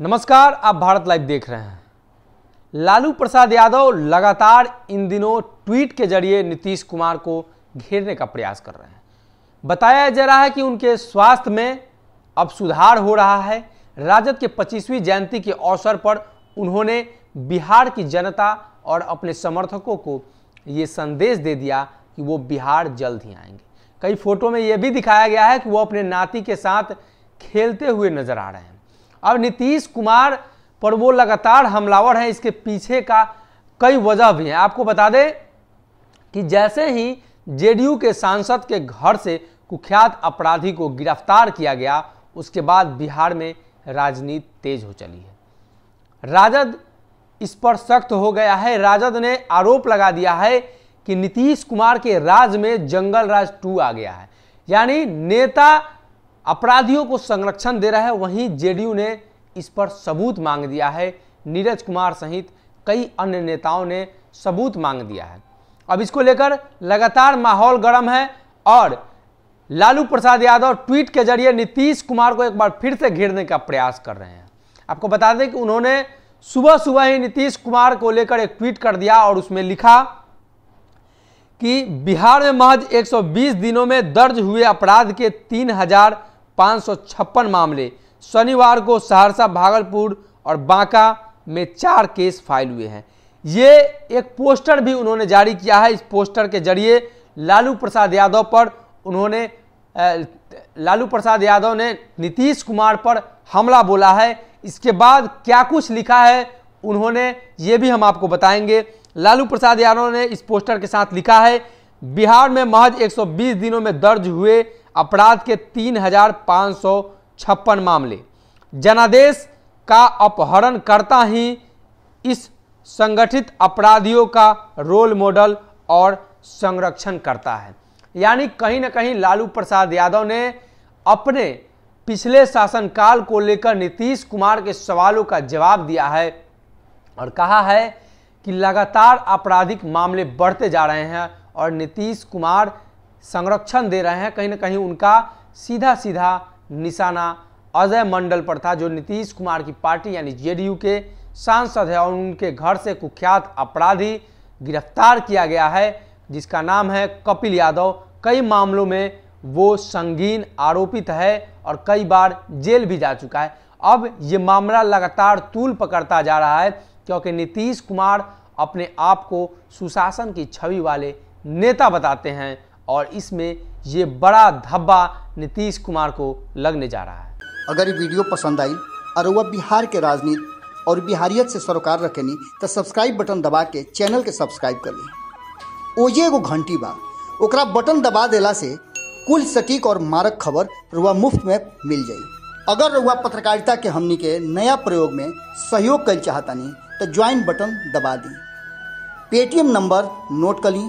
नमस्कार आप भारत लाइव देख रहे हैं लालू प्रसाद यादव लगातार इन दिनों ट्वीट के जरिए नीतीश कुमार को घेरने का प्रयास कर रहे हैं बताया जा रहा है कि उनके स्वास्थ्य में अब सुधार हो रहा है राजद के 25वीं जयंती के अवसर पर उन्होंने बिहार की जनता और अपने समर्थकों को ये संदेश दे दिया कि वो बिहार जल्द ही आएंगे कई फोटो में ये भी दिखाया गया है कि वो अपने नाती के साथ खेलते हुए नजर आ रहे हैं अब नीतीश कुमार पर वो लगातार हमलावर हैं इसके पीछे का कई वजह भी है आपको बता दें कि जैसे ही जेडीयू के सांसद के घर से कुख्यात अपराधी को गिरफ्तार किया गया उसके बाद बिहार में राजनीति तेज हो चली है राजद इस पर सख्त हो गया है राजद ने आरोप लगा दिया है कि नीतीश कुमार के राज में जंगल राज टू आ गया है यानी नेता अपराधियों को संरक्षण दे रहा है वहीं जेडीयू ने इस पर सबूत मांग दिया है नीरज कुमार सहित कई अन्य नेताओं ने सबूत मांग दिया है अब इसको लेकर लगातार माहौल गर्म है और लालू प्रसाद यादव ट्वीट के जरिए नीतीश कुमार को एक बार फिर से घेरने का प्रयास कर रहे हैं आपको बता दें कि उन्होंने सुबह सुबह ही नीतीश कुमार को लेकर एक ट्वीट कर दिया और उसमें लिखा कि बिहार में महज 120 दिनों में दर्ज हुए अपराध के तीन हजार पाँच मामले शनिवार को सहरसा भागलपुर और बांका में चार केस फाइल हुए हैं ये एक पोस्टर भी उन्होंने जारी किया है इस पोस्टर के जरिए लालू प्रसाद यादव पर उन्होंने लालू प्रसाद यादव ने नीतीश कुमार पर हमला बोला है इसके बाद क्या कुछ लिखा है उन्होंने ये भी हम आपको बताएंगे लालू प्रसाद यादव ने इस पोस्टर के साथ लिखा है बिहार में महज 120 दिनों में दर्ज हुए अपराध के तीन हजार पाँच सौ छप्पन मामले जनादेश का अपहरण करता ही इस संगठित अपराधियों का रोल मॉडल और संरक्षण करता है यानी कहीं ना कहीं लालू प्रसाद यादव ने अपने पिछले शासनकाल को लेकर नीतीश कुमार के सवालों का जवाब दिया है और कहा है कि लगातार आपराधिक मामले बढ़ते जा रहे हैं और नीतीश कुमार संरक्षण दे रहे हैं कहीं ना कहीं उनका सीधा सीधा निशाना अजय मंडल पर था जो नीतीश कुमार की पार्टी यानी जेडीयू के सांसद है और उनके घर से कुख्यात अपराधी गिरफ्तार किया गया है जिसका नाम है कपिल यादव कई मामलों में वो संगीन आरोपित है और कई बार जेल भी जा चुका है अब ये मामला लगातार तूल पकड़ता जा रहा है क्योंकि नीतीश कुमार अपने आप को सुशासन की छवि वाले नेता बताते हैं और इसमें ये बड़ा धब्बा नीतीश कुमार को लगने जा रहा है अगर ये वीडियो पसंद आई और वह बिहार के राजनीति और बिहारियत से सरोकार रखेनी तो सब्सक्राइब बटन दबा के चैनल के सब्सक्राइब कर ली ओजे एगो घंटी बा ओकरा बटन दबा देला से कुल सटीक और मारक खबर रुआ मुफ्त में मिल जाए अगर रुआ पत्रकारिता के हमनी के नया प्रयोग में सहयोग कर चाहतानी तो ज्वाइन बटन दबा दी पेटीएम नंबर नोट कर ली